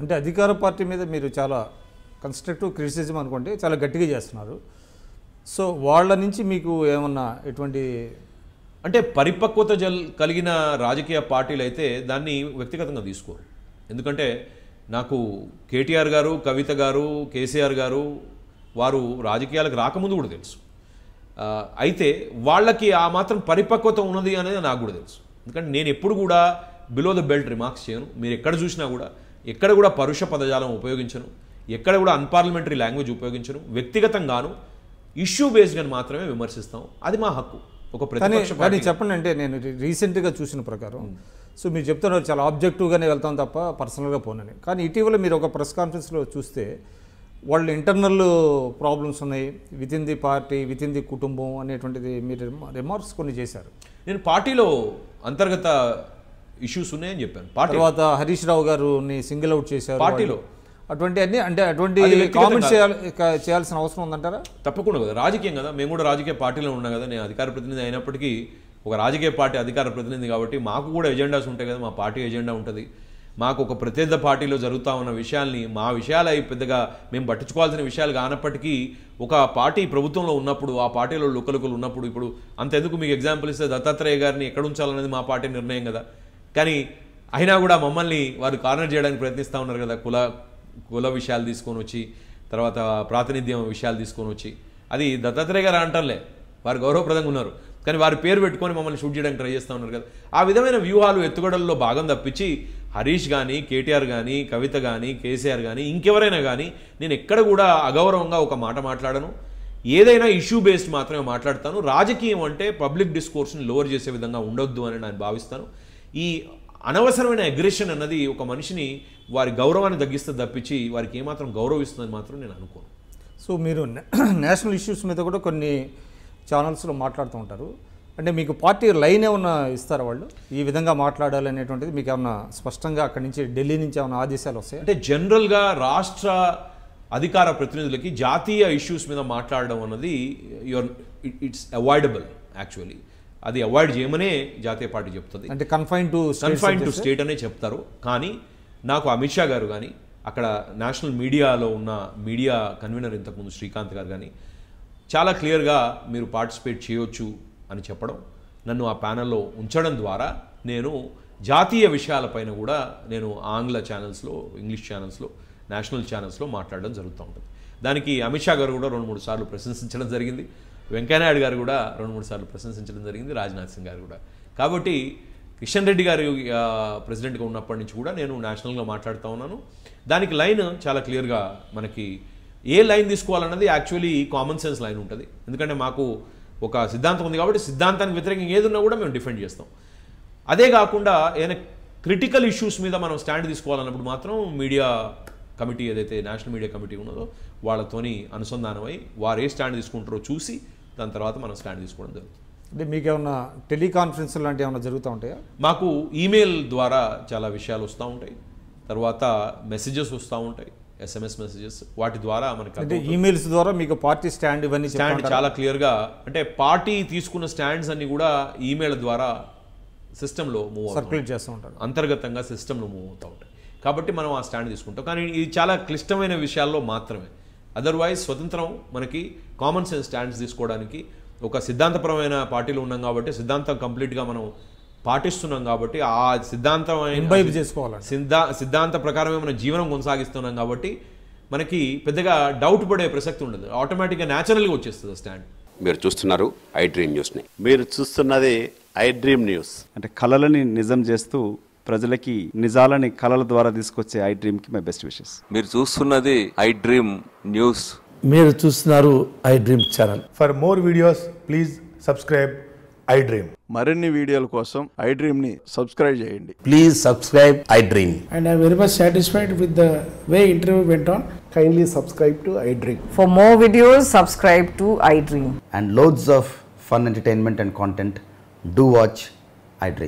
అంటే అధికార పార్టీ మీద మీరు చాలా కన్స్ట్రక్టివ్ క్రిటిసిజం అనుకోండి చాలా గట్టిగా చేస్తున్నారు సో వాళ్ళ నుంచి మీకు ఏమన్నా ఎటువంటి అంటే పరిపక్వత జల్ కలిగిన రాజకీయ పార్టీలు అయితే దాన్ని వ్యక్తిగతంగా తీసుకోరు ఎందుకంటే నాకు కేటీఆర్ గారు కవిత గారు కేసీఆర్ గారు వారు రాజకీయాలకు రాకముందు కూడా తెలుసు అయితే వాళ్ళకి ఆ మాత్రం పరిపక్వత ఉన్నది అనేది నాకు కూడా తెలుసు ఎందుకంటే నేను ఎప్పుడు కూడా బిలో ద బెల్ట్ రిమార్క్స్ చేయను మీరు ఎక్కడ చూసినా కూడా ఎక్కడ కూడా పరుష పదజాలం ఉపయోగించను ఎక్కడ కూడా అన్పార్లమెంటరీ లాంగ్వేజ్ ఉపయోగించను వ్యక్తిగతంగాను ఇష్యూ బేస్డ్గా మాత్రమే విమర్శిస్తాం అది మా హక్కు ఒక కానీ చెప్పండి అంటే నేను రీసెంట్గా చూసిన ప్రకారం సో మీరు చెప్తున్నారు చాలా ఆబ్జెక్టివ్గానే వెళ్తాం తప్ప పర్సనల్గా పోనని కానీ ఇటీవల మీరు ఒక ప్రెస్ కాన్ఫరెన్స్లో చూస్తే వాళ్ళు ఇంటర్నల్ ప్రాబ్లమ్స్ ఉన్నాయి within the party within the కుటుంబం అనేటువంటిది మీరు రిమార్క్స్ కొన్ని చేశారు నేను పార్టీలో అంతర్గత ఇష్యూస్ ఉన్నాయని చెప్పాను తర్వాత హరీష్ రావు గారు సింగిల్ అవుట్ చేశారు పార్టీలో అటువంటి అన్ని అంటే అటువంటి కామెంట్స్ చేయాలి చేయాల్సిన అవసరం ఉందంటారా తప్పకుండా కదా రాజకీయం కదా మేము కూడా రాజకీయ పార్టీలో ఉన్నాం కదా నేను అధికార ప్రతినిధి అయినప్పటికీ ఒక రాజకీయ పార్టీ అధికార ప్రతినిధి కాబట్టి మాకు కూడా ఎజెండాస్ ఉంటాయి కదా మా పార్టీ ఎజెండా ఉంటుంది మాకు ఒక ప్రత్యర్థ పార్టీలో జరుగుతూ ఉన్న విషయాల్ని మా విషయాలు అవి పెద్దగా మేము పట్టించుకోవాల్సిన విషయాలు కానప్పటికీ ఒక పార్టీ ప్రభుత్వంలో ఉన్నప్పుడు ఆ పార్టీలో లుకలుకలు ఉన్నప్పుడు ఇప్పుడు అంతెందుకు మీకు ఎగ్జాంపుల్ ఇస్తే దత్తాత్రేయ గారిని ఎక్కడ ఉంచాలనేది మా పార్టీ నిర్ణయం కదా కానీ అయినా కూడా మమ్మల్ని వారు కార్నర్ చేయడానికి ప్రయత్నిస్తూ ఉన్నారు కదా కుల కుల విషయాలు తీసుకొని వచ్చి తర్వాత ప్రాతినిధ్యం విషయాలు తీసుకొని వచ్చి అది దత్తాత్రేయ గారు అంటారులే వారు గౌరవప్రదంగా ఉన్నారు కానీ వారి పేరు పెట్టుకొని మమ్మల్ని షూట్ చేయడానికి ట్రై చేస్తూ ఉన్నారు కదా ఆ విధమైన వ్యూహాలు ఎత్తుగడల్లో భాగం తప్పించి హరీష్ కానీ కేటీఆర్ కానీ కవిత కానీ కేసీఆర్ కానీ ఇంకెవరైనా కానీ నేను ఎక్కడ కూడా అగౌరవంగా ఒక మాట మాట్లాడను ఏదైనా ఇష్యూ బేస్డ్ మాత్రమే మాట్లాడతాను రాజకీయం అంటే పబ్లిక్ డిస్కోర్స్ని లోవర్ చేసే విధంగా ఉండొద్దు అని నేను భావిస్తాను ఈ అనవసరమైన అగ్రెషన్ అన్నది ఒక మనిషిని వారి గౌరవాన్ని తగ్గిస్తే తప్పించి వారికి ఏమాత్రం గౌరవిస్తుందని మాత్రం నేను అనుకోను సో మీరు నేషనల్ ఇష్యూస్ మీద కూడా కొన్ని ఛానల్స్లో మాట్లాడుతూ ఉంటారు అంటే మీకు పార్టీ లైన్ ఏమన్నా ఇస్తారా వాళ్ళు ఈ విధంగా మాట్లాడాలి అనేటువంటిది మీకు ఏమన్నా స్పష్టంగా అక్కడి నుంచి ఢిల్లీ నుంచి ఏమైనా ఆదేశాలు వస్తాయి అంటే జనరల్గా రాష్ట్ర అధికార ప్రతినిధులకి జాతీయ ఇష్యూస్ మీద మాట్లాడడం అన్నది యువర్ ఇట్స్ అవాయిడబుల్ యాక్చువల్లీ అది అవాయిడ్ చేయమనే జాతీయ పార్టీ చెప్తుంది అంటే confine to confine to state అనే చెప్తారు కానీ నాకు అమిత్ షా గారు కానీ అక్కడ నేషనల్ మీడియాలో ఉన్న మీడియా కన్వీనర్ ఇంతకుముందు శ్రీకాంత్ గారు కానీ చాలా క్లియర్గా మీరు పార్టిసిపేట్ చేయొచ్చు అని చెప్పడం నన్ను ఆ ప్యానల్లో ఉంచడం ద్వారా నేను జాతీయ విషయాలపైన కూడా నేను ఆంగ్ల ఛానల్స్లో ఇంగ్లీష్ ఛానల్స్లో నేషనల్ ఛానల్స్లో మాట్లాడడం జరుగుతూ ఉంటుంది దానికి అమిత్ షా గారు కూడా రెండు మూడు సార్లు ప్రశంసించడం జరిగింది వెంకయ్యనాయుడు గారు కూడా రెండు మూడు సార్లు ప్రశంసించడం జరిగింది రాజ్నాథ్ సింగ్ గారు కూడా కాబట్టి కిషన్ రెడ్డి గారు ప్రెసిడెంట్గా ఉన్నప్పటి నుంచి కూడా నేను నేషనల్గా మాట్లాడుతూ ఉన్నాను దానికి లైన్ చాలా క్లియర్గా మనకి ఏ లైన్ తీసుకోవాలన్నది యాక్చువల్లీ కామన్ సెన్స్ లైన్ ఉంటుంది ఎందుకంటే మాకు ఒక సిద్ధాంతం ఉంది కాబట్టి సిద్ధాంతానికి వ్యతిరేకంగా ఏదున్నా కూడా మేము డిఫెండ్ చేస్తాం అదే కాకుండా ఏదైనా క్రిటికల్ ఇష్యూస్ మీద మనం స్టాండ్ తీసుకోవాలన్నప్పుడు మాత్రం మీడియా కమిటీ ఏదైతే నేషనల్ మీడియా కమిటీ ఉన్నదో వాళ్ళతోని అనుసంధానమై వారు ఏ స్టాండ్ తీసుకుంటారో చూసి దాని తర్వాత మనం స్టాండ్ తీసుకోవడం జరుగుతుంది అంటే మీకు ఏమన్నా టెలికాన్ఫరెన్స్ లాంటివి ఏమైనా జరుగుతూ ఉంటాయా మాకు ఈమెయిల్ ద్వారా చాలా విషయాలు వస్తూ ఉంటాయి తర్వాత మెసేజెస్ వస్తూ ఉంటాయి ఎస్ఎంఎస్ మెసేజెస్ వాటి ద్వారా మనకి అంటే ఈమెయిల్స్ ద్వారా మీకు పార్టీ స్టాండ్ ఇవన్నీ స్టాండ్ చాలా క్లియర్గా అంటే పార్టీ తీసుకున్న స్టాండ్స్ అన్ని కూడా ఈమెయిల్ ద్వారా సిస్టంలో మూవ్ సర్క్యులేట్ చేస్తూ ఉంటారు అంతర్గతంగా సిస్టంలో మూవ్ అవుతూ ఉంటాయి కాబట్టి మనం ఆ స్టాండ్ తీసుకుంటాం కానీ ఇది చాలా క్లిష్టమైన విషయాల్లో మాత్రమే అదర్వైజ్ స్వతంత్రం మనకి కామన్ సెన్స్ స్టాండ్స్ తీసుకోవడానికి ఒక సిద్ధాంతపరమైన పార్టీలు ఉన్నాం కాబట్టి సిద్ధాంతం కంప్లీట్గా మనం పాటిస్తున్నాం కాబట్టి ఆ సిద్ధాంతం చేసుకోవాలి సిద్ధా సిద్ధాంత ప్రకారమే మనం జీవనం కొనసాగిస్తున్నాం కాబట్టి మనకి పెద్దగా డౌట్ పడే ప్రసక్తి ఉండదు ఆటోమేటిక్గా న్యాచురల్గా వచ్చేస్తుంది స్టాండ్ మీరు చూస్తున్నారు ఐ డ్రీమ్ న్యూస్ని మీరు చూస్తున్నది ఐ డ్రీమ్ న్యూస్ అంటే కళలని నిజం చేస్తూ ప్రజలకి నిజాలని కళల ద్వారా తీసుకొచ్చే ఐ డ్రీమ్ కి మై బెస్ట్ విషెస్ మీరు చూస్తున్నది ఐ డ్రీమ్ న్యూస్ మీరు చూస్తున్నారు I dream channel for more videos please subscribe I dream మరిన్ని వీడియోల కోసం ఐ డ్రీమ్ ని సబ్స్క్రైబ్ చేయండి please subscribe I dream and I very much satisfied with the way interview went on kindly subscribe to I dream for more videos subscribe to I dream and loads of fun entertainment and content do watch I dream